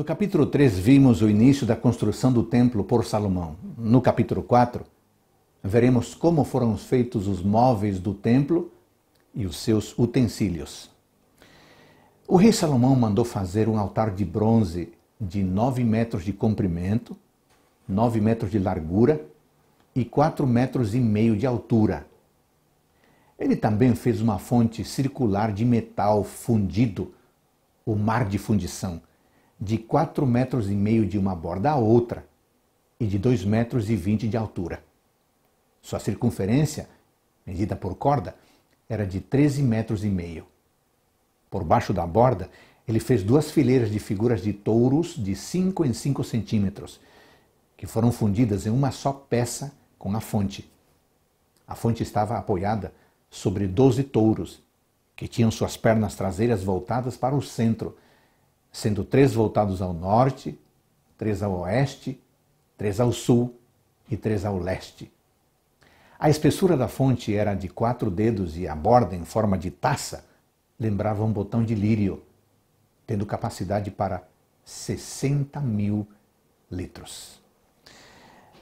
No capítulo 3, vimos o início da construção do templo por Salomão. No capítulo 4, veremos como foram feitos os móveis do templo e os seus utensílios. O rei Salomão mandou fazer um altar de bronze de 9 metros de comprimento, 9 metros de largura e 4 metros e meio de altura. Ele também fez uma fonte circular de metal fundido, o mar de fundição, de 4 metros e meio de uma borda à outra e de 2 metros e 20 de altura. Sua circunferência, medida por corda, era de 13 metros e meio. Por baixo da borda, ele fez duas fileiras de figuras de touros de 5 em 5 centímetros, que foram fundidas em uma só peça com a fonte. A fonte estava apoiada sobre 12 touros, que tinham suas pernas traseiras voltadas para o centro, sendo três voltados ao norte, três ao oeste, três ao sul e três ao leste. A espessura da fonte era de quatro dedos e a borda, em forma de taça, lembrava um botão de lírio, tendo capacidade para 60 mil litros.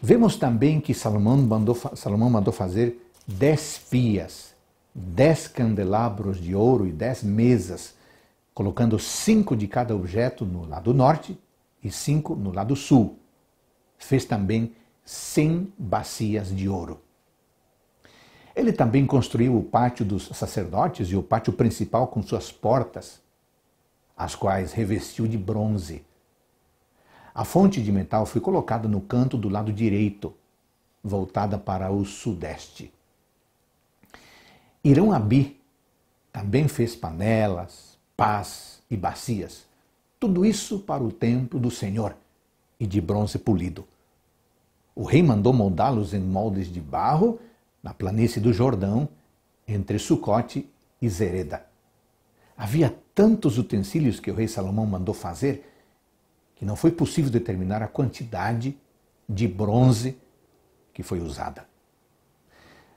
Vemos também que Salomão mandou, Salomão mandou fazer dez pias, dez candelabros de ouro e dez mesas colocando cinco de cada objeto no lado norte e cinco no lado sul. Fez também cem bacias de ouro. Ele também construiu o pátio dos sacerdotes e o pátio principal com suas portas, as quais revestiu de bronze. A fonte de metal foi colocada no canto do lado direito, voltada para o sudeste. Irão Abi também fez panelas, pás e bacias. Tudo isso para o templo do Senhor e de bronze polido. O rei mandou moldá-los em moldes de barro na planície do Jordão, entre Sucote e Zereda. Havia tantos utensílios que o rei Salomão mandou fazer que não foi possível determinar a quantidade de bronze que foi usada.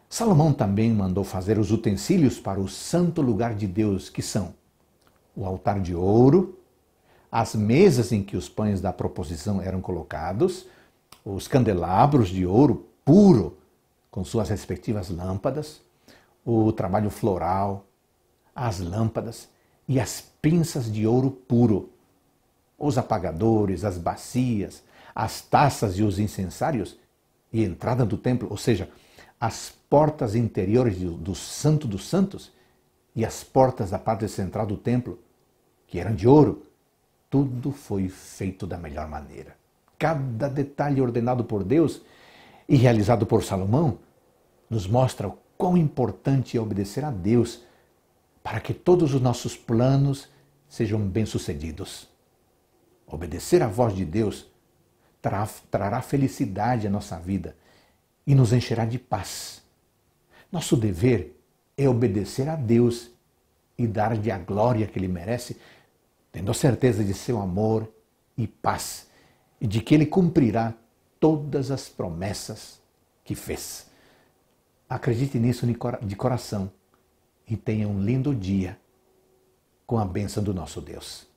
Salomão também mandou fazer os utensílios para o santo lugar de Deus, que são o altar de ouro, as mesas em que os pães da proposição eram colocados, os candelabros de ouro puro com suas respectivas lâmpadas, o trabalho floral, as lâmpadas e as pinças de ouro puro, os apagadores, as bacias, as taças e os incensários e entrada do templo, ou seja, as portas interiores do Santo dos Santos e as portas da parte central do templo, que eram de ouro, tudo foi feito da melhor maneira. Cada detalhe ordenado por Deus e realizado por Salomão nos mostra o quão importante é obedecer a Deus para que todos os nossos planos sejam bem-sucedidos. Obedecer à voz de Deus trará, trará felicidade à nossa vida e nos encherá de paz. Nosso dever é obedecer a Deus e dar-lhe a glória que ele merece, tendo a certeza de seu amor e paz e de que ele cumprirá todas as promessas que fez. Acredite nisso de coração e tenha um lindo dia com a bênção do nosso Deus.